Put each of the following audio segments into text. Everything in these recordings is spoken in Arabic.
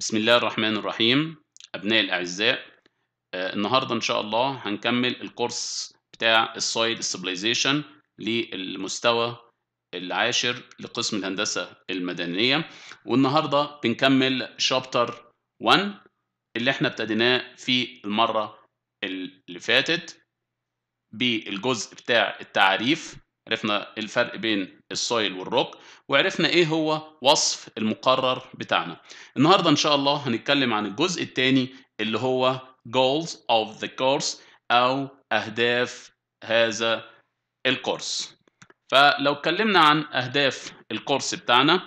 بسم الله الرحمن الرحيم أبنائي الأعزاء آه، النهاردة إن شاء الله هنكمل الكورس بتاع السويد ستابلايزيشن للمستوى العاشر لقسم الهندسة المدنية والنهاردة بنكمل شابتر 1 اللي احنا ابتديناه في المرة اللي فاتت بالجزء بتاع التعريف عرفنا الفرق بين السويل والروك وعرفنا ايه هو وصف المقرر بتاعنا النهارده ان شاء الله هنتكلم عن الجزء الثاني اللي هو goals of the course او اهداف هذا الكورس فلو اتكلمنا عن اهداف الكورس بتاعنا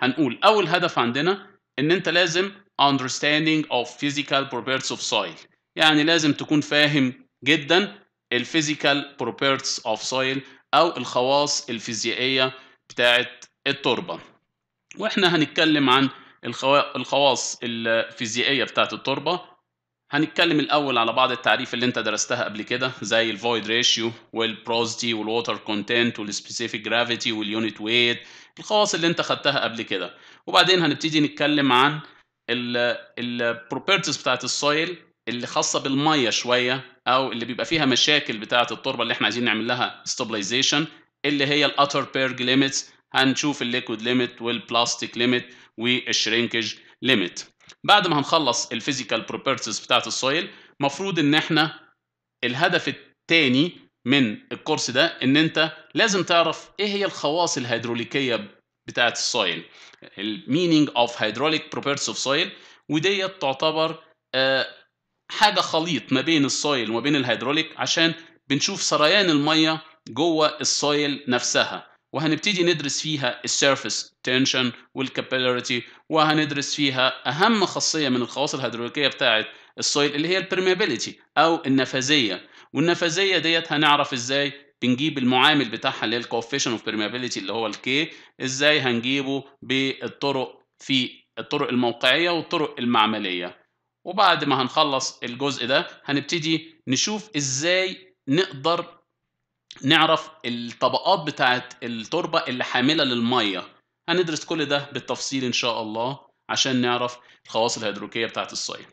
هنقول اول هدف عندنا ان انت لازم understanding of physical properties of soil يعني لازم تكون فاهم جدا الفيزيكال properties اوف سويل أو الخواص الفيزيائية بتاعة التربة وإحنا هنتكلم عن الخواص الفيزيائية بتاعة التربة هنتكلم الأول على بعض التعريف اللي أنت درستها قبل كده زي الفويد ريشيو والبروزتي والووتر كونتنت والسبيسيفيك جرافيتي واليونت ويت الخواص اللي أنت خدتها قبل كده وبعدين هنبتدي نتكلم عن البروبرتيز بتاعة السويل اللي خاصه بالميه شويه او اللي بيبقى فيها مشاكل بتاعه التربه اللي احنا عايزين نعمل لها ستابلايزيشن اللي هي الاتر بيرج ليميتس هنشوف الليكويد ليميت والبلاستيك ليميت والشرينكج ليميت بعد ما هنخلص الفيزيكال بروبرتيز بتاعه السويل مفروض ان احنا الهدف الثاني من الكورس ده ان انت لازم تعرف ايه هي الخواص الهيدروليكيه بتاعه السويل المينينج اوف هيدروليك بروبرتيز اوف سويل وديت تعتبر آه حاجه خليط ما بين السويل وما بين الهيدروليك عشان بنشوف سريان الميه جوه السويل نفسها وهنبتدي ندرس فيها السيرفيس تنشن والكابيلاريتي وهندرس فيها اهم خاصيه من الخواص الهيدروليكيه بتاعه السويل اللي هي البرميابيليتي او النفاذيه والنفاذيه ديت هنعرف ازاي بنجيب المعامل بتاعها اللي هي الكوفيشن اوف برميابيليتي اللي هو الكي ازاي هنجيبه بالطرق في الطرق الموقعيه والطرق المعمليه وبعد ما هنخلص الجزء ده هنبتدي نشوف ازاي نقدر نعرف الطبقات بتاعه التربه اللي حامله للميه هندرس كل ده بالتفصيل ان شاء الله عشان نعرف الخواص الهيدروكيه بتاعه الصيا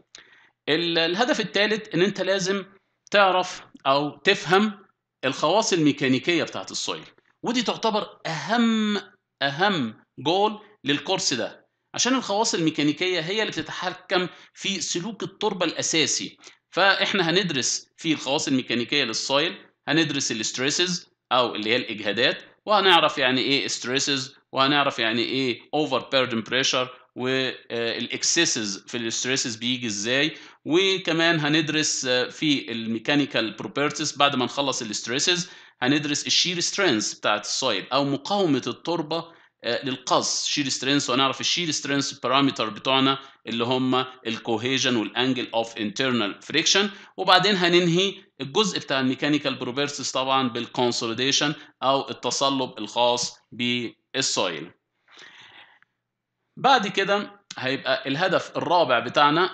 الهدف الثالث ان انت لازم تعرف او تفهم الخواص الميكانيكيه بتاعه الصيا ودي تعتبر اهم اهم جول للكورس ده عشان الخواص الميكانيكيه هي اللي بتتحكم في سلوك التربه الاساسي فاحنا هندرس في الخواص الميكانيكيه للسايل هندرس الاستريسز او اللي هي الاجهادات وهنعرف يعني ايه ستريسز وهنعرف يعني ايه اوفر بيردن بريشر والاكسسز في الاستريسز بيجي ازاي وكمان هندرس آه، في الميكانيكال بروبرتيز بعد ما نخلص الاستريسز هندرس الشير سترينث بتاعت السايل او مقاومه التربه آه، للقص شيل سترينث ونعرف الشيل سترينث بارامتر بتوعنا اللي هم الكوهيجن والانجل اوف انترنال فريكشن وبعدين هننهي الجزء بتاع الميكانيكال بروبرتيز طبعا بالكونسوليديشن او التصلب الخاص بالسويل بعد كده هيبقى الهدف الرابع بتاعنا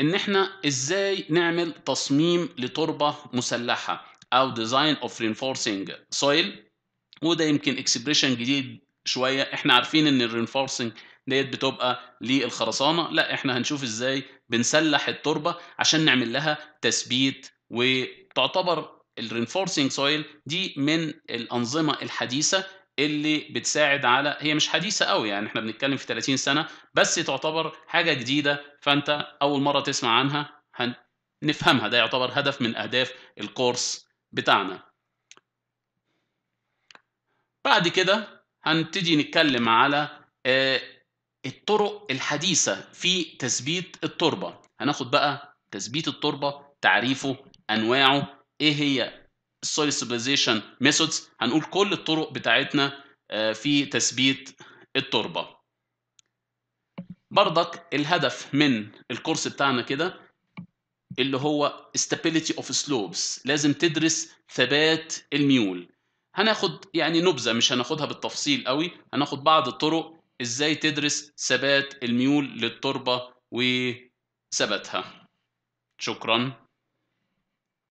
ان احنا ازاي نعمل تصميم لتربه مسلحه او ديزاين اوف رينفورسينج سويل وده يمكن اكسبريشن جديد شويه احنا عارفين ان الرينفورسنج ديت بتبقى للخرسانه لا احنا هنشوف ازاي بنسلح التربه عشان نعمل لها تثبيت وتعتبر الرينفورسنج سويل دي من الانظمه الحديثه اللي بتساعد على هي مش حديثه قوي يعني احنا بنتكلم في 30 سنه بس تعتبر حاجه جديده فانت اول مره تسمع عنها هنفهمها ده يعتبر هدف من اهداف الكورس بتاعنا بعد كده هنبتدي نتكلم على آه، الطرق الحديثة في تثبيت التربة هناخد بقى تثبيت التربة تعريفه أنواعه إيه هي Soil stabilization Methods هنقول كل الطرق بتاعتنا آه، في تثبيت التربة برضك الهدف من الكورس بتاعنا كده اللي هو stability of slopes لازم تدرس ثبات الميول هناخد يعني نبذه مش هناخدها بالتفصيل قوي هناخد بعض الطرق ازاي تدرس ثبات الميول للتربه وثباتها شكرا